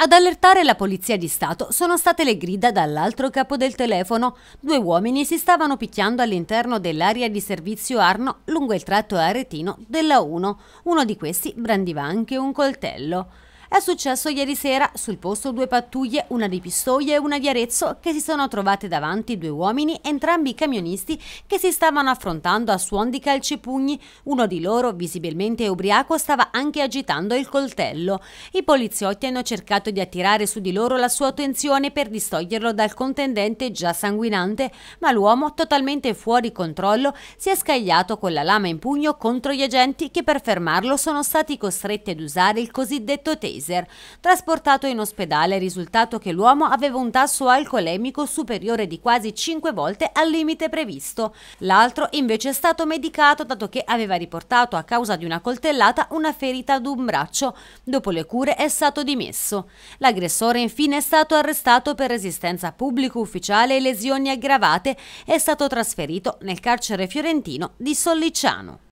Ad allertare la Polizia di Stato sono state le grida dall'altro capo del telefono. Due uomini si stavano picchiando all'interno dell'area di servizio Arno lungo il tratto aretino della 1. Uno di questi brandiva anche un coltello. È successo ieri sera, sul posto due pattuglie, una di Pistoia e una di Arezzo, che si sono trovate davanti due uomini, entrambi camionisti, che si stavano affrontando a suon di calci e pugni. Uno di loro, visibilmente ubriaco, stava anche agitando il coltello. I poliziotti hanno cercato di attirare su di loro la sua attenzione per distoglierlo dal contendente già sanguinante, ma l'uomo, totalmente fuori controllo, si è scagliato con la lama in pugno contro gli agenti che per fermarlo sono stati costretti ad usare il cosiddetto taser laser. Trasportato in ospedale è risultato che l'uomo aveva un tasso alcolemico superiore di quasi 5 volte al limite previsto. L'altro invece è stato medicato dato che aveva riportato a causa di una coltellata una ferita ad un braccio. Dopo le cure è stato dimesso. L'aggressore infine è stato arrestato per resistenza pubblico ufficiale e lesioni aggravate. e È stato trasferito nel carcere fiorentino di Sollicciano.